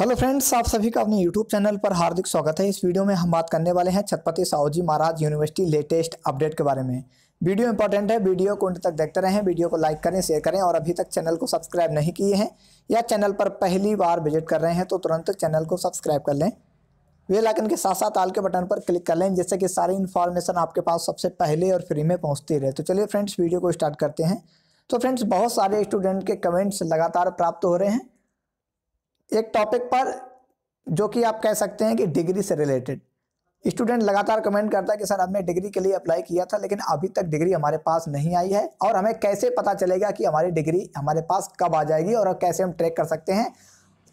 hello friends आप सभी का अपने यूट्यूब चैनल पर हार्दिक स्वागत है इस वीडियो में हम बात करने वाले हैं Chhatrapati Shahu ji Maharaj university latest update के बारे में वीडियो इंपॉर्टेंट है वीडियो को अंत तक देखते रहें वीडियो को लाइक करें शेयर करें और अभी तक चैनल को सब्सक्राइब नहीं किए हैं या चैनल पर पहली बार विजिट कर रहे हैं तो तुरंत चैनल को सब्सक्राइब कर लें वे लाइकन के साथ साथ आल के बटन पर क्लिक कर लें जिससे कि सारी इन्फॉर्मेशन आपके पास सबसे पहले और फ्री में पहुँचती रहे तो चलिए फ्रेंड्स वीडियो को स्टार्ट करते हैं तो फ्रेंड्स बहुत सारे स्टूडेंट के कमेंट्स लगातार प्राप्त हो रहे हैं एक टॉपिक पर जो कि आप कह सकते हैं कि डिग्री से रिलेटेड स्टूडेंट लगातार कमेंट करता है कि सर हमने डिग्री के लिए अप्लाई किया था लेकिन अभी तक डिग्री हमारे पास नहीं आई है और हमें कैसे पता चलेगा कि हमारी डिग्री हमारे पास कब आ जाएगी और कैसे हम ट्रैक कर सकते हैं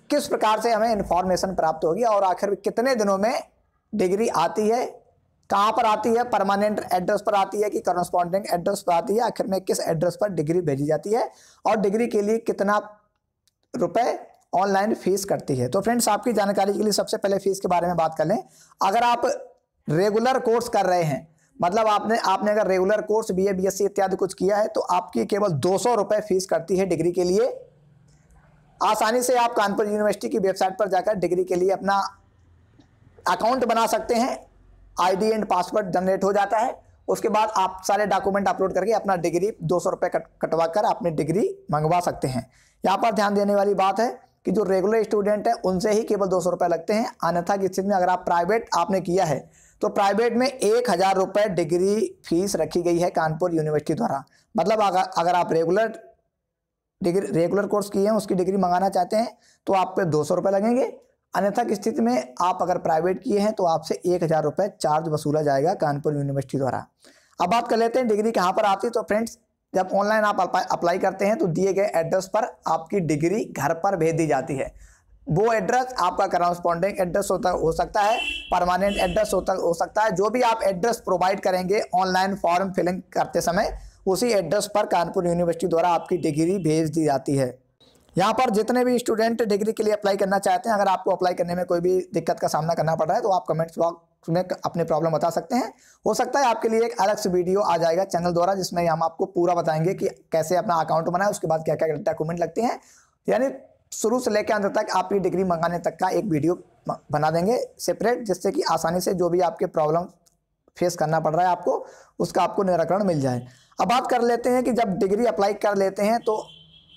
किस प्रकार से हमें इन्फॉर्मेशन प्राप्त होगी और आखिर कितने दिनों में डिग्री आती है कहाँ पर आती है परमानेंट एड्रेस पर आती है कि करस्पॉन्डिंग एड्रेस पर आती है आखिर में किस एड्रेस पर डिग्री भेजी जाती है और डिग्री के लिए कितना रुपए ऑनलाइन फीस करती है तो फ्रेंड्स आपकी जानकारी के लिए सबसे पहले फीस के बारे में बात कर लें अगर आप रेगुलर कोर्स कर रहे हैं मतलब आपने आपने अगर regular course B A B S C इत्यादि कुछ किया है तो आपकी केवल दो सौ रुपये फीस करती है डिग्री के लिए आसानी से आप कानपुर यूनिवर्सिटी की वेबसाइट पर जाकर डिग्री के लिए अपना अकाउंट बना सकते हैं आईडी एंड पासवर्ड जनरेट हो जाता है उसके बाद आप सारे डॉक्यूमेंट अपलोड करके अपना डिग्री दो सौ रुपये कटवा कर अपनी डिग्री मंगवा सकते हैं यहाँ पर ध्यान देने वाली बात है कि जो रेगुलर स्टूडेंट है उनसे ही केवल दो सौ लगते हैं अन्यथा की स्थिति में अगर आप प्राइवेट आपने किया है तो प्राइवेट में एक हज़ार रुपये डिग्री फीस रखी गई है कानपुर यूनिवर्सिटी द्वारा मतलब अगर आप रेगुलर डिग्री रेगुलर कोर्स किए हैं उसकी डिग्री मंगाना चाहते हैं तो आप पे दो सौ रुपये लगेंगे अन्यथा की स्थिति में आप अगर प्राइवेट किए हैं तो आपसे एक हज़ार रुपये चार्ज वसूला जाएगा कानपुर यूनिवर्सिटी द्वारा अब बात कर लेते हैं डिग्री कहाँ पर आती है तो फ्रेंड्स जब ऑनलाइन आप अप्लाई करते हैं तो दिए गए एड्रेस पर आपकी डिग्री घर पर भेज दी जाती है वो एड्रेस आपका करस्पॉन्डिंग एड्रेस होता हो सकता है परमानेंट एड्रेस होता हो सकता है जो भी आप एड्रेस प्रोवाइड करेंगे ऑनलाइन फॉर्म फिलिंग करते समय उसी एड्रेस पर कानपुर यूनिवर्सिटी द्वारा आपकी डिग्री भेज दी जाती है यहाँ पर जितने भी स्टूडेंट डिग्री के लिए अप्लाई करना चाहते हैं अगर आपको अप्लाई करने में कोई भी दिक्कत का सामना करना पड़ रहा है तो आप कमेंट्स बॉक्स उसमें अपने प्रॉब्लम बता सकते हैं हो सकता है आपके लिए एक अलग से वीडियो आ जाएगा चैनल द्वारा जिसमें हम आपको पूरा बताएंगे कि कैसे अपना अकाउंट बनाए उसके बाद क्या क्या डॉक्यूमेंट लगते हैं यानी शुरू से लेकर अंत तक आपकी डिग्री मंगाने तक का एक वीडियो बना देंगे सेपरेट जिससे कि आसानी से जो भी आपके प्रॉब्लम फेस करना पड़ रहा है आपको उसका आपको निराकरण मिल जाए अब बात कर लेते हैं कि जब डिग्री अप्लाई कर लेते हैं तो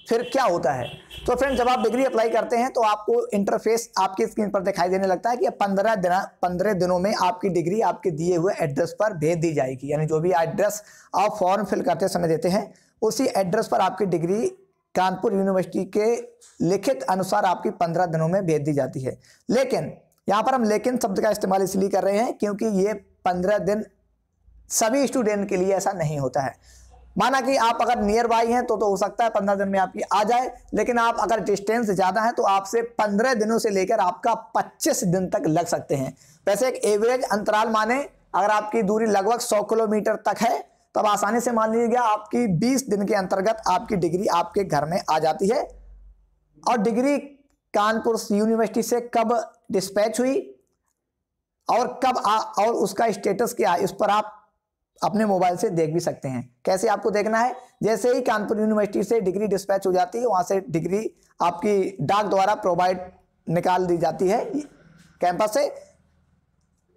फिर क्या होता है तो फ्रेंड जब आप डिग्री अप्लाई करते हैं तो आपको इंटरफेस आपकी स्क्रीन पर दिखाई देने लगता है कि पंद्रह दिन पंद्रह दिनों में आपकी डिग्री आपके दिए हुए एड्रेस पर भेज दी जाएगी यानी जो भी एड्रेस आप फॉर्म फिल करते समय देते हैं उसी एड्रेस पर आपकी डिग्री कानपुर यूनिवर्सिटी के लिखित अनुसार आपकी पंद्रह दिनों में भेज दी जाती है लेकिन यहाँ पर हम लेकिन शब्द का इस्तेमाल इसलिए कर रहे हैं क्योंकि ये पंद्रह दिन सभी स्टूडेंट के लिए ऐसा नहीं होता है माना कि आप अगर नियर बाई हैं तो तो हो सकता है पंद्रह दिन में आपकी आ जाए लेकिन आप अगर डिस्टेंस ज़्यादा है तो आपसे पंद्रह दिनों से लेकर आपका पच्चीस दिन तक लग सकते हैं वैसे एक एवरेज अंतराल माने अगर आपकी दूरी लगभग सौ किलोमीटर तक है तब आसानी से मान लीजिएगा आपकी बीस दिन के अंतर्गत आपकी डिग्री आपके घर में आ जाती है और डिग्री कानपुर यूनिवर्सिटी से कब डिस्पैच हुई और कब आ, और उसका स्टेटस क्या है इस पर आप अपने मोबाइल से देख भी सकते हैं कैसे आपको देखना है जैसे ही कानपुर यूनिवर्सिटी से डिग्री डिस्पैच हो जाती है वहाँ से डिग्री आपकी डाक द्वारा प्रोवाइड निकाल दी जाती है कैंपस से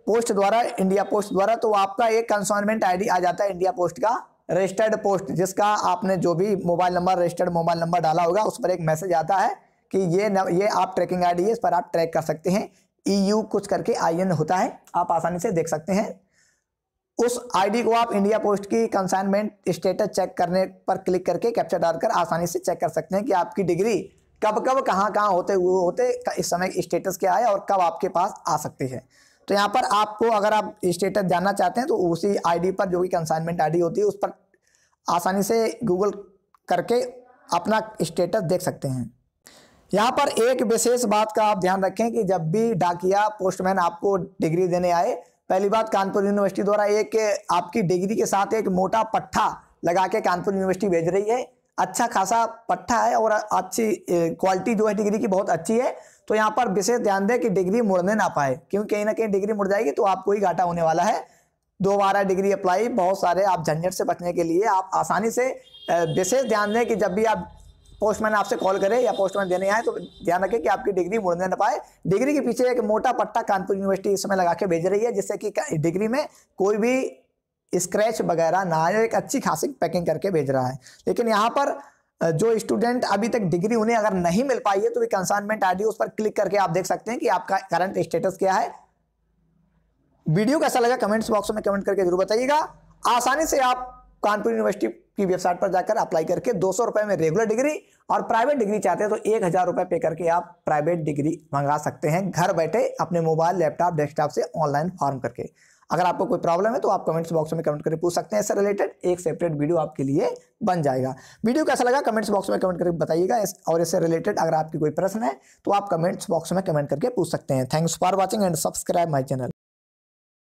पोस्ट द्वारा इंडिया पोस्ट द्वारा तो आपका एक कंसोनमेंट आईडी आ जाता है इंडिया पोस्ट का रजिस्टर्ड पोस्ट जिसका आपने जो भी mobile number registered mobile number डाला होगा उस पर एक मैसेज आता है कि ये न, ये आप ट्रैकिंग आईडी है इस पर आप ट्रैक कर सकते हैं ई कुछ करके आई होता है आप आसानी से देख सकते हैं उस आईडी को आप इंडिया पोस्ट की कंसाइनमेंट स्टेटस चेक करने पर क्लिक करके कैप्चर डालकर आसानी से चेक कर सकते हैं कि आपकी डिग्री कब कब कहाँ कहाँ होते हुए होते इस समय स्टेटस क्या है और कब आपके पास आ सकती है तो यहाँ पर आपको अगर आप स्टेटस जानना चाहते हैं तो उसी आईडी पर जो भी कंसाइनमेंट आई होती है उस पर आसानी से गूगल करके अपना स्टेटस देख सकते हैं यहाँ पर एक विशेष बात का आप ध्यान रखें कि जब भी डाकिया पोस्टमैन आपको डिग्री देने आए पहली बात कानपुर यूनिवर्सिटी द्वारा एक आपकी डिग्री के साथ एक मोटा पट्टा लगा के कानपुर यूनिवर्सिटी भेज रही है अच्छा खासा पट्टा है और अच्छी क्वालिटी जो है डिग्री की बहुत अच्छी है तो यहाँ पर विशेष ध्यान दें कि डिग्री मुड़ने ना पाए क्योंकि कहीं ना कहीं डिग्री मुड़ जाएगी तो आपको ही घाटा होने वाला है दोबारा डिग्री अप्लाई बहुत सारे आप झंझट से बचने के लिए आप आसानी से विशेष ध्यान दें कि जब भी आप पोस्टमैन आपसे कॉल करे या पोस्टमैन देने आए तो ध्यान रखें कि आपकी डिग्री मुड़ने न पाए डिग्री के पीछे एक मोटा पट्टा कानपुर यूनिवर्सिटी इस समय लगा के भेज रही है जिससे कि डिग्री में कोई भी स्क्रैच वगैरह ना आए एक अच्छी खासी पैकिंग करके भेज रहा है लेकिन यहाँ पर जो स्टूडेंट अभी तक डिग्री उन्हें अगर नहीं मिल पाई है तो कंसाइनमेंट आईडी उस पर क्लिक करके आप देख सकते हैं कि आपका करंट स्टेटस क्या है वीडियो कैसा लगा कमेंट्स बॉक्स में कमेंट करके जरूर बताइएगा आसानी से आप कानपुर यूनिवर्सिटी की वेबसाइट पर जाकर अप्लाई करके दो सौ में रेगुलर डिग्री और प्राइवेट डिग्री चाहते हैं तो एक हज़ार रुपये पे करके आप प्राइवेट डिग्री मंगा सकते हैं घर बैठे अपने मोबाइल लैपटॉप डेस्कटॉप से ऑनलाइन फॉर्म करके अगर आपको कोई प्रॉब्लम है तो आप कमेंट्स बॉक्स में कमेंट करके पूछ सकते हैं इससे रिलेटेड एक सेपरेट वीडियो आपके लिए बन जाएगा वीडियो कैसा लगा कमेंट्स बॉक्स में कमेंट करके बताइएगा और इससे रिलेटेड अगर आपकी कोई प्रश्न है तो आप कमेंट्स बॉक्स में कमेंट करके पूछ सकते हैं thanks for watching and subscribe my channel